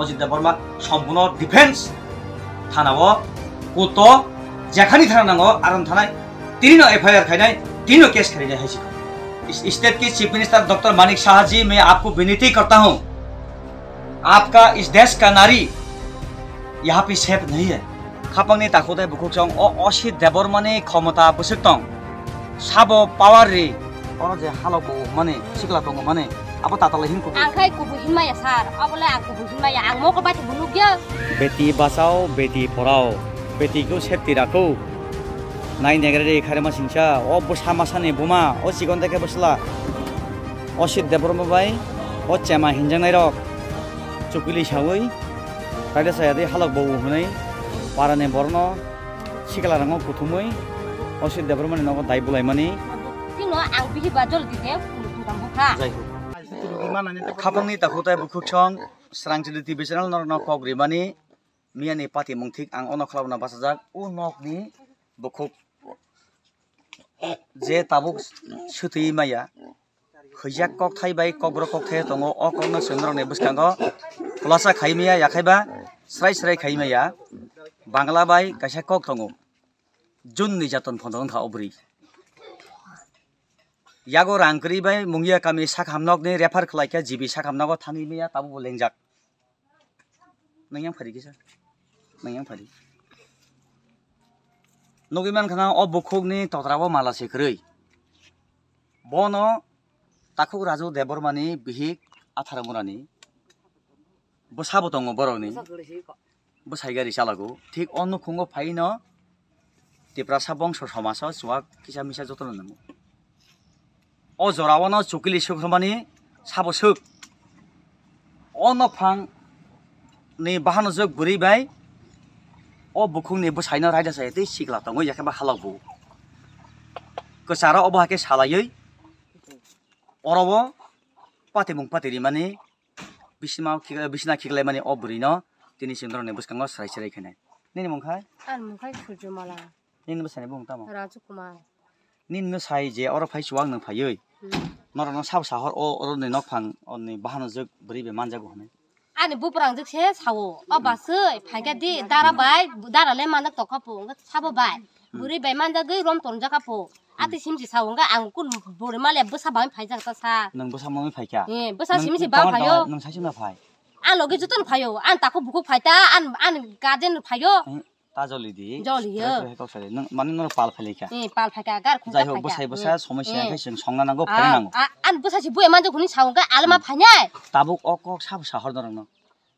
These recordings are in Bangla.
অজিত দেববর্মা সম্পূর্ণ ডিফেন্স থানাব কোত যেখানে থানা নাঙ্গ আরাম থানায় তিনি এফআইআর খাইনাই তিনি केस खेले जाए है स्टेट के chief minister doctor Manik Saha ji मैं आपको विनती करता हूं आपका इस देश का नारी यहाँ पे सेफ नहीं है खापंगनि ताखोदाय बुकुक चंग अ असित देवर माने क्षमता बुसिक तंग साबो पावर रे 어제 하라고 만에 시글라던 거 만에 아빠 따달라 힘고 안카이 구부 힘마야 살 아버래 안 구부 힘마야 안 먹을 바지 무누겨 베티 바사오 베티 보라오 베티고 셉티라고 나이 네가레 카레마 신차 어부 사마사네 보마 어 시건 데케 보슬라 어시 데브로마바이 어 제마 힌장나이럭 চকুলি সাউই কাইলে সায়াদে হালক বউ হনাই পারানে বর্ণ সিগলা রঙ কুথুমই অসিদ্ধ ব্রহ্মণে নগদ দায় বলাইমানি খাপনি দাখুতাই বুকুকছং স্রাংজিলি ডিভিশনাল নরন কগ্রিমানি মিয়ানি পাতি মংঠিক আং অন খলাবনা বাসাজাক উ নকনি বুকুক জে তাবুক সুতুই মাইয়া খৈয়াক কক থাই বাই কবর কক থে তঙ অ কন সুন্দর নে বুসকাঙ্গ খোলাসা খাইমিয়া ইয়াখাইবা স্রাই স্রাই খাইমিয়া বাংলা বাই কাশা কক তঙ জুন নিজাতন ফন্দন থা অবরি यागो रांगरी बै मुंगिया कामि साखामनक ने रेफर खलाइका जिबि साखामनाव थानि मिया ताबु लेंजाक नयाम फरि गिसा नयाम फरि नगिमान खना अ बखुक ने ततराव माला सेखरै बनो ताखुक राजु देबरमानि बिहि आथारमुरानि बसाबो दङ बरावनि बसाइगारि सालागु थिक अन्नखुङो फाइन टिप्रासा बंश समाज सुवा किसा मिसा जतन नङा ও জরাওয়ান চকিলি সুখমানী সাবসুক অ নফাং নি বাহানো যোগ গুড়ি বাই ও বুকুং নি বসাইন রাইডা সাই তে শিকলা তঙ ইয়াকে বা খালক বু কসার অবহাকে সালাই অরব পাতে মুং পাতে রি মানে বিসিমা বিসিনা খিগলাই মানে অ বুড়ি ন তিনি সিন্দ্র নে বসকাঙ্গ সাই সাই খাই নি মুখাই আর মুখাই সূর্যমালা নি বসাই বুং রাজকুমার নি সাই যে অরফাই সুয়াং নফাই नर न साव साहर ओ रनै नफां अननि बाहानो जक बरिबे मानजागु हने आनि बुपरां जक से साव ओ बासै फागे दि दारा बाय दाराले मानक तो खपु ग साव बाय बुरी बे मानदा गै रम तोन जका पो आति सिम जि साव ग आं कुन बुरै माले बसा बाय फाय जक सा न बसा मङै फायका ए बसा सिम जि बा फायो न सासिम ना फाय आ लगे जतन फायो आं ताखौ बुखौ फायता आं आं गार्डेन फायो তাজলিদি জলিও মানে নর পাল ফেলিকা এ পাল ফাকা গার খুন যাই হোক বসাই বসা সমস্যা খাইছেন সংনা নাগো ফাই নাগো আন বসাছি বুয়ে মানজো খুনি ছাউগা আলমা ফাইনাই তাবুক অক অক সাব সাহর দরন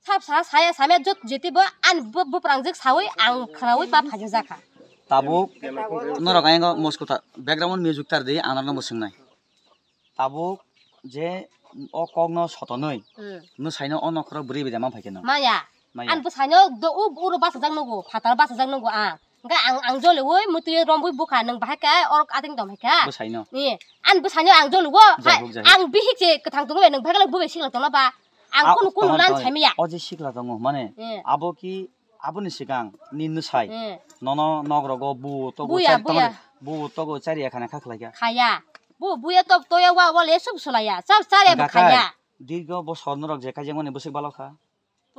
সাব সা সায়া সামে জত জেতে ব আন ব ব প্রাংজক সাউই আং খরাউই পা ফাজে জাখা তাবুক নর গায়ঙ্গ মস্কোতা ব্যাকগ্রাউন্ড মিউজিক आंबो सानो उ उरो बासा जांनांगौ फाथार बासा जांनांगौ आं ओमफ्राय आं आं जलैवै मुथुयै रम्बै बुखा नों बाहायखा अर आथिं दं हायखा आंबो सानो आं जलैवो आं बिहिचे थां दङ नों बाहायखा बुबाय सिग्ला दङ बा आं कुनु कुनु नान सायमिया अजे सिग्ला दङ माने आबो कि आबोनि सिगां निन्नु साय नन नग्रग बु तगो साय तगो बु तगो चारिया खाना खाखलाया खाया बु बुया तक तया वा वले सब सुलाया सब चारिया खाया दीर्घ बसर नरक जेखा जेमने बसे बालखा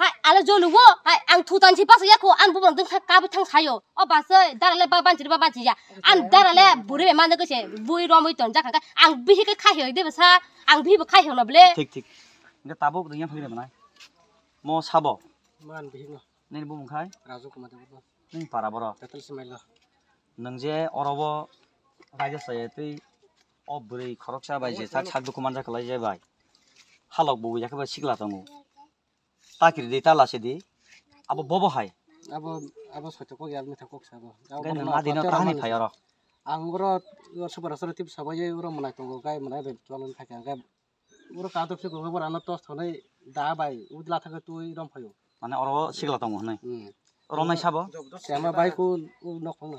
hai ala jo lu wo hai ang thu tan chi pas ya ko an bu bang dang ka bu thang sayo o ba se dar le ba ban chi ba ban chi ya an dar le bu re ma na ge se bu ro mo ton ja ka ang bi ke khai he de ba sa ang bi ba khai he na ble thik thik ge tabo de yan phire ma mo sabo man bi no ne bu mung khai raju ko ma de bu ne para boro tatal smai lo nang je orobo raja se te o bu re khorok sa bai je sa chak du ko man ja khala je bai halok bu ya ka ba sikla tangu তাকৰি দি তাল আছে দি আব ববহাই আব আব ছটক গাল মে থাকক সব গাল দিন তাহানি ফাই আর আংগর সুপার সর টিপ সব যে ওর মনে তো গাই মনে দে চলন থাকে গাই ওর কাদ সে গব বড় আনত স্থনে দা বাই উদলা থাকে তুই রম ফাইও মানে অর শিখলা তো হনে রনাই সাব জব দ সে আমার বাই কো ন কো না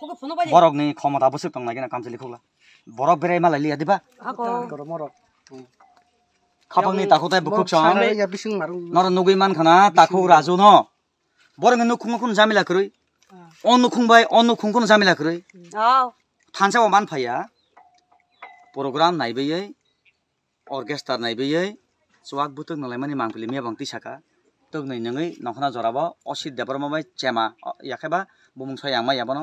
बरगनि क्षमता आवश्यक दं नागिना कामसे लिखला बरग बेरायमा लाइलिया दिबा खाबांनि ताखौ ताइ बुखुक सं नर नुगै मान खाना ताखौ राजु न बरंनि नुखुं खुन जामिला करै अन नुखुं बाय अन नुखुं खुन जामिला करै थानसाव मान फाया प्रोग्राम नायबैयै अर्केस्ट्रा नायबैयै सुवाक बुतुक नालाय मानि मांफिलि मिया बांति साखा तब नै नङै नखना जराबा असिद देबर माबाय चेमा याखेबा बुमुं सय आमा याबानो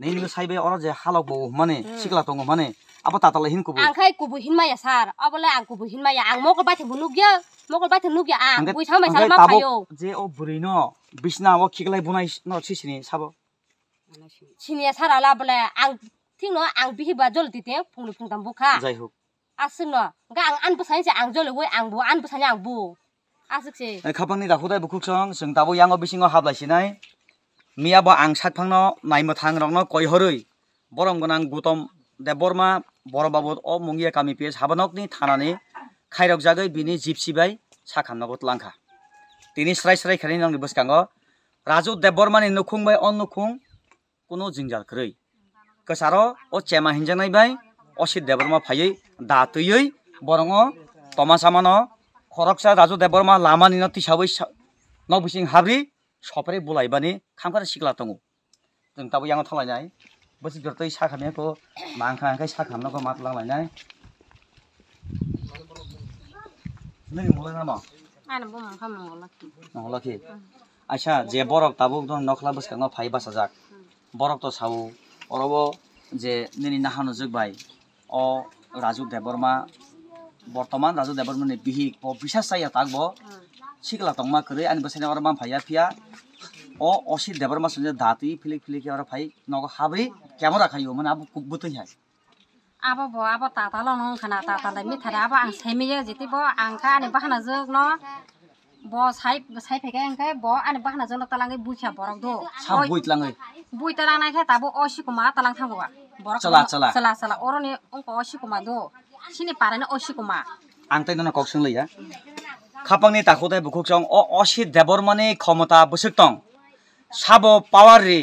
নিলো সাইবে অরা যে হালক বউ মানে শিকলা তঙ্গ মানে আবার তাতালে হিন কুবু আংখাই কুবু হিন মাইয়া সার আবলে আং কুবু হিন মাইয়া আং মকল বাইতে নুগিয়া মকল বাইতে নুগিয়া আং বুই সামাই সাল মা খায়ো যে ও বুড়ি ন বিছনা ও খিকলাই বুনাই ন ছিছিনি সাব ছিনিয়া সারা লাবলে আং ঠিক ন আং বিহিবা জল দিতে ফুল ফুল দাম বুখা যাই হোক আসুক ন গা আং আন বসাই যে আং জল ওই আং বু আন বসাই আং বু আসুক সে খাবানি রাখো দাই বুকুক সং সং দাবো ইয়াং বিসিং হাবলাইছিনাই মিয়াবো আং সাকফাংনো নাইমো থাংরকনো কৈহরৈ বরম গনাং গুতম দেববর্মা বড়বাবুদ অ মুঙ্গিয়া কামি পিএস হাবনকনি থানানি খাইরক খাইরকজাগৈ বিনি জিপসিবাই সাখামনগত লাংখা তিনি স্রাই স্রাই খানি নংনি বসকাঙ্গো রাজু নুখুং বাই অন নুখুং কোনো জিংজালখ্রৈ কসারো ও চেমা বাই অসিত দেববর্মা ফাইयै দাতৈयै বরং তমাসামানো খরকসা রাজু দেববর্মা লামানি নতিসাবৈ নবিসিং হাবরি सप्रे बोलायबाने खामखाना सिख्ला दङ जों दाबो याङाव थालायनाय बोसोर दै साखानायखौ मांखा आंखाय साखामनांगौ मात लांलायनाय नामा नंलाखि আচ্ছা যে বরফ তাবো নখলা বসে ফাই বাসা যাক বরফ তো সাউ অরব যে নিনি নাহানো যোগ ভাই অ রাজু দেববর্মা বর্তমান রাজু দেববর্মানি বিহি বিশ্বাস চাই তাকবো শিখলা তংমা করে আনি বসে অর মাম ফাইয়া ফিয়া अ असी देबर मास धाती फिलिक फिलिक और फाइ नगो हाब्री कैमरा खायो माने अब कुबतै हाय अब भ अब ताता ल नङ खाना ताता ल मि थारा अब आं सेमियो जेति ब आं खा अनि बहाना जोग न ब साइ साइ फेके आं खा ब अनि बहाना जोग तलाङै बुखिया बरक दो सब बुइत लाङै बुइत लाङै खा ताबो असी कुमा तलाङ थांगो बरक चला चला चला चला ओरने अंक असी कुमा दो सिनि पाराने असी कुमा आं तै न कक्सं लैया खापांनि ताखोदै बुखुक सं अ असी देबर माने क्षमता बसक तं साबो पावर रे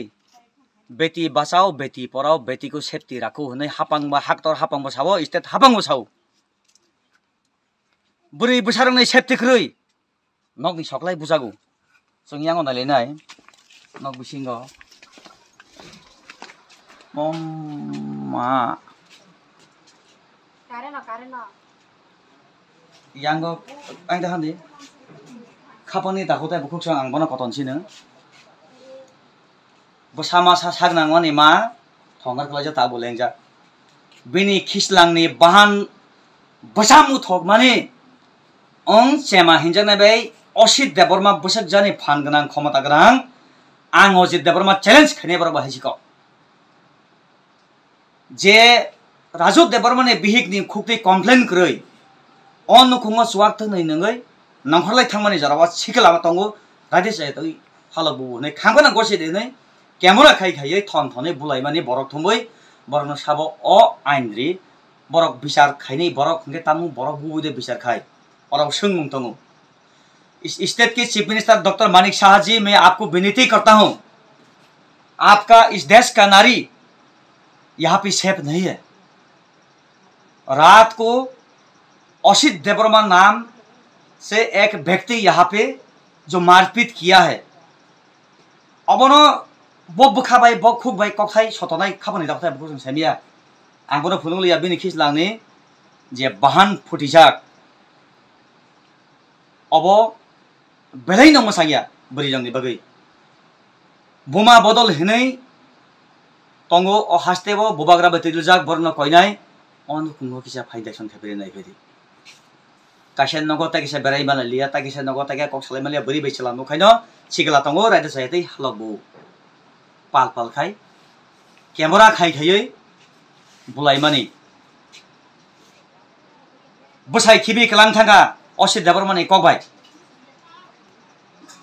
बेटी बचाओ बेटी पढाओ बेटीको सेफ्टी राखौ हुनै हापाङमा हाक्तर हापाङ बसाओ स्टेट हापाङ बसाओ बुरै बुसारनै सेफ्टिख्रुइ नगनि सकलाय बुजागौ जों यां अनायलाय नाय नग बिसिंग मा यांग खापनी दाहानि खापानि दाखौ दाय बुखुक आं बना sama sa sak nang wani ma thongar kala ja ta boleng ja bini khislang ni bahan basamu thok mani ong chema hinjak na bei Asit Debbarma বসে জানি ফান গনাং ক্ষমতা গনাং আং অজিত দেবর্মা চ্যালেঞ্জ খেনে বড় বাহিজিক যে রাজু দেবর্মানে বিহিক নি খুবই কমপ্লেন করই অনুখুঙ্গ চুয়াক থৈ নই নংখরলাই থাকমানি যারাবা সিকে লাবা তঙ্গু রাধে চাই খাঙ্গনা গসে দে নই कैमरा खाई खाई থন থনে বুলাই মানে বরক থমই বরক সাব অ আইনরি বরক বিচার খাইনি বরক হংকে তামু বরক বুবুদে বিচার খাই और अब सुन स्टेट के chief minister doctor Manik Saha ji मैं आपको विनती करता हूँ आपका इस देश का नारी यहाँ पे सेफ नहीं है रात को असित देवर्मा नाम से एक व्यक्ति यहाँ पे जो मारपीट किया है अब उन्होंने বব খাবাই বক খুব বাই কখাই সতনাই খাবানি দাখাই বকুসম সামিয়া আঙ্গুর ফুলুং লিয়া বিনি খিস লাংনি যে বাহান ফুটিজাক অব বেলাই নম সাঙ্গিয়া বরি জংনি বাগৈ বোমা বদল হেনই তঙ্গো অ হাস্তেব বোবাগ্রা বেতিলজাক বর্ণ কইনাই অন কুঙ্গ কিসা ফাইন্ডেশন থেপেরে নাই ফেরি কাশের নগর তাকিসা বেড়াই মালা লিয়া তাকিসা নগর তাকে কক সালাই মালিয়া বরি বেছিলাম ওখাইন সিগলা তঙ্গো রাইদে সাইতেই হালবো পাল পাল খাই কেমেৰা খাই খাইयै বলাইমানি বসাই খিবি খেলাং থাকা অসিত দাবার মানে কক ভাই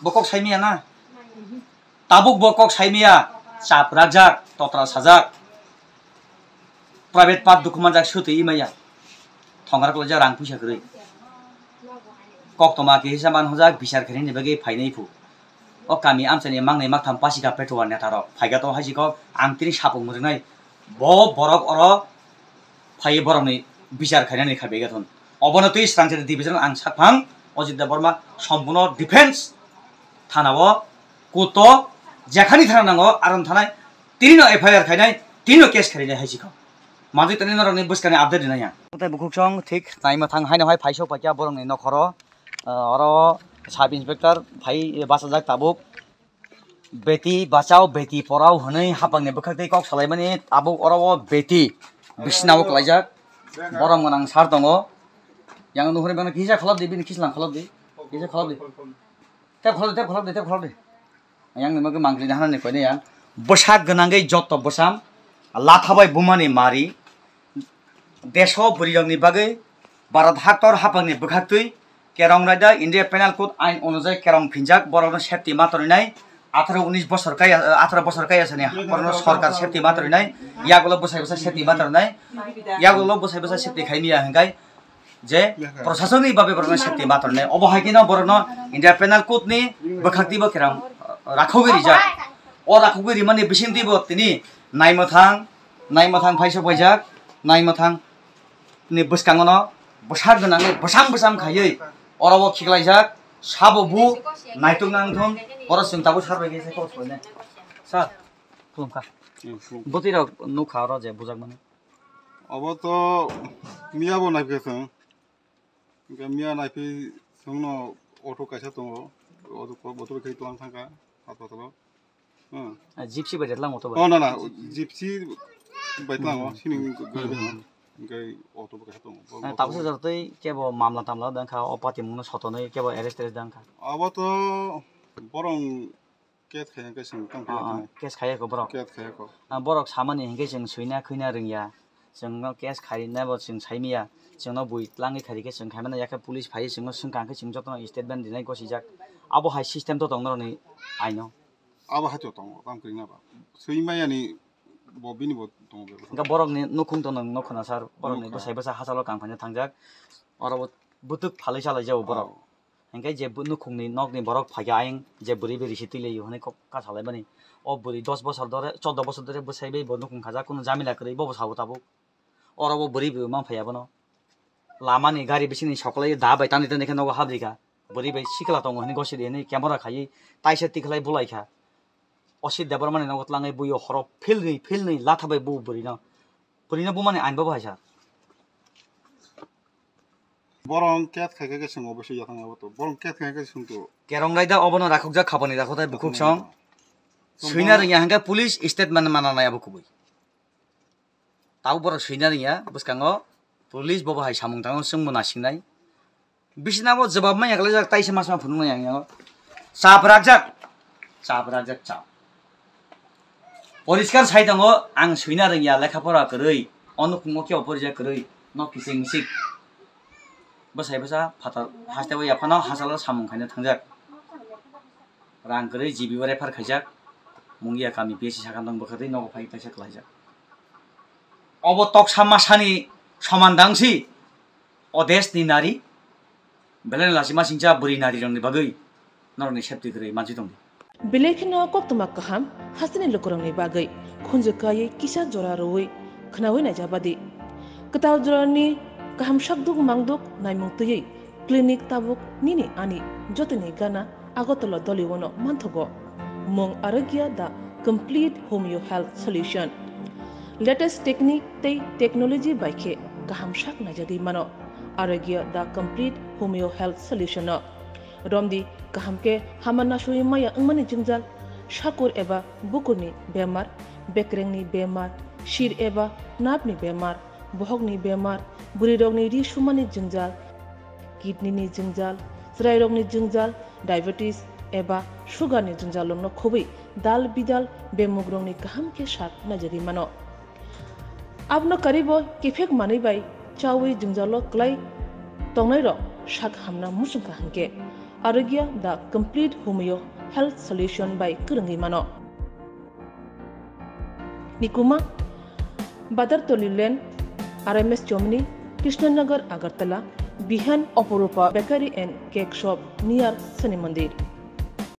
বকক সাইমিয়া না তাবুক বকক সাইমিয়া চাপ রাজাক তত্রা সাজাক প্রাইভেট পাত দুকুমান যাক সুতে ইমাইয়া থংরা কলে যা রাং পয়সা করে কক তোমাকে হিসাব মান হজাক বিচার খেয়ে নেবে ফাইনাই ফু অ কামি আমি মাং মাক থাম পাশিকা পেটোয়ার নেতার ফাইগা তো হাইজিক আংতিনি সাপং মজুনাই ব বরক অর ফাই বরমনি বিচার খাইনানি খাবে গেতন অবনতি সাংসদ ডিভিশন আং সাকফাং অজিত বর্মা সম্পূর্ণ ডিফেন্স থানাব কত জেখানি থানা নাঙ আরম থানায় তিন এফ আই আর খাইনাই তিন কেস খাইনে হাইজিক মাজি তানি নরনি বুসকানি আপডেট নাইয়া তাই বুকুক চং ঠিক টাইম থাং হাইনে হাই ফাইসো পাকিয়া বরংনি নখর অর সাব ইন্সপেক্টর ভাই বাসা যাক তাবুক বেটি বাঁচাও বেটি পড়াও হনই হাপাংনি বোখাতে কক সালাই মানে তাবুক অরাব বেটি বিছনাও কলাইজাক বরম গোনাং সার দङ ইয়াং नुहुरै बेन खिसा खलाब दे बिन खिसलां खलाब दे खिसा खलाब दे tab खलाब tab खलाब दे tab खलाब दे yang nima ge mangli dahana ne koine yang bosak gnangai jotto bosam lathabai bumani mari দেশ বলিরংনি বাগে ভারত হাতর হাপাংনি বখাতুই কেরং রাইদা ইন্ডিয়া পেনাল কোড আইন অনুযায়ী কেরং ফিনজাক বরং সেফটি মাতরি নাই আঠারো উনিশ বছর কাই আঠারো বছর কাই আছে বরং সরকার সেফটি মাতরি নাই ইয়াগুলো বসাই বসাই সেফটি মাতরি নাই ইয়াগুলো বসাই বসাই সেফটি খাই নিয়া হেঙ্গাই যে প্রশাসনিকভাবে বরং সেফটি মাতরি নাই অবহাই কিনা বরং ইন্ডিয়া পেনাল কোডনি বখাক্তিব কেরং রাখগিরি যাক অ রাখগিরি মানে বিসিং দিব তিনি নাইমথাং নাইমথাং ফাইসো বৈজাক নাইমথাং নি বসকাঙ্গন বসার গোনাং বসাম বসাম খাইয়ে অরব খিকলাইজাক সাবো বু নাইতুক নাংথম বড় সিং তাবো সারবে গেছে খরচ করে স্যার খুলুমকা বতির নৌ খাওয়া যায় বুঝাক মানে অব তো মিয়াবো নাইফ গেছে মিয়া নাইফি সঙ্গ অটো কাছে তোমার অত খেয়ে তো থাকা হাত পাতল জিপসি বাইরে লাম অত না না জিপসি বাইরে লাম সিনিং তারপরে যতই কেবল মামলা টামলা দেখা অপাতি মনে সতনই কেবল অ্যারেস্ট অ্যারেস্ট দেখা আবার তো বরং কেস খাই কে সিং তাং কেস খাই কো বরক কেস খাই কো বরক সামানি হিংকে সিং সুইনা খুইনা রিয়া जोंनाव केस खारिनाबो जों साइमिया जोंनाव बुइतलाङै खारिखै जों खाइमाना याखै पुलिस फाइ जोंनाव सोंखांखै जों जतन स्टेटमेन्ट दिनै गसिजाक आबहाय सिस्टेम दं नै आइनो आबहाय दं गामखैनाबा सैमायानि बिनिबो दङ बेयाव बरकनि नखुं दं नखुना सार बरकनि बोसाय बोसा हासाल' गांफानो थांजाक अरबो बुतुक फालै सालाय जाव बरक हेंखाय जेबो नखुंनि नकनि बरक फाग्या आयं जे बुरि बेरि सिति लेयो हने का सालाय माने अ बुरि दस बसर दरे चौद बसर दरे बोसाय बे नखुं खाजा कुनु जामिला करै बबो साबो ताबो अरबो बुरि बे मा फाया बनो लामानि गारि बिसिनि सकलाय दा बाय तानि तानि खानाव हाब्रिखा बुरि बाय सिखला दङ हने गसिरि हने केमेरा खायै ताइसे तिखलाय बुलायखा অসি দেবর মানে নগত লাঙে বই হরব ফেল নেই ফেল নেই লাথাবাই বউ বরি না বরি না বউ মানে আইনবা ভাইসা বরং ক্যাত খাইকে গেছেন অবশ্যই যখন তো বরং ক্যাত খাইকে গেছেন তো কেরং রাইদা অবন রাখুক যা খাবানি রাখো তাই বুকুক সং সৈনা রিয়া হাঙ্গা পুলিশ স্টেটমেন্ট মানে মানা নাই আবু কুবই তাও বড় সৈনা রিয়া বুসকাঙ্গ পুলিশ বাবা হাই সামুং তাঙ্গ সঙ্গ নাসিংনাই জবাব মাই একলা যাক তাইসে মাস রাখ যাক চাপ রাখ যাক চাপ Poriskar tango sai suina ang reng y পরিষ্কার চাই দ ঙ ্ o আ u সৈনা র ঙ ি য o া লেখাপড়া করই অন্য কুমকে অপরিচয় করই ন পিসিং ম ি a ি a ব স া a বসা a s a া র হ া স ত n বই আফানো a া স া ল সামুং খ া ই i ে থ া ক জ a ক র া a করই জিবি বরে ফার খ া i জ া ক মুঙ্গিয়া কামি বেশি সাকান দং i t া ত ে a গ ো ফাই পাইসা খ া ই a া a অব তক স a ম া সানি সমান দাংসি অদেশনি নারী বেলেন লাসিমা সিংচা বুড়ি n া র ী রংনি বাগৈ নরনি সেপ্তি করে ম া i স o n g ni Bilekino kok tumak kaham hasini lukurang ni bagay. Khunjukaya kisah jora roi khnawi na jabadi. Ketaw jora ni kaham shakduk mangduk naimung tuyei. Klinik tabuk nini ani jotini gana agotolo doliwono manthogo. Mung aragya da complete homeo health solution. Latest technique তেই টেকনোলজি বাইকে কাহাম শাক নাজাদি মানো আরোগ্য the complete homeo health solution रमदि गाहामके हामा नासयै माया ओंमानि जोंजाल साकुर एबा बुकुरनि बेमार बेक्रेंनि बेमार शिर एबा नाबनि बेमार बहगनि बेमार बुरि रगनि रिसुमानि जोंजाल किडनिनि जोंजाल ज्राय रगनि जोंजाल डायबेटिस एबा सुगारनि जोंजाल लंनो खबै दाल बिदाल बेमुग रंनि गाहामके सात नजरि मानो आपनो करीब केफेक मानैबाय चावै जोंजाल क्लाय तंनाय रग শাক হামনা মুসুকা হাঙ্কে Arugya the complete homeo health solution by Kurungimano. Nikuma Badar Tolilen RMS Chomni Krishnanagar Agartala Bihan Oporupa Bakery and Cake Shop near Sani Mandir.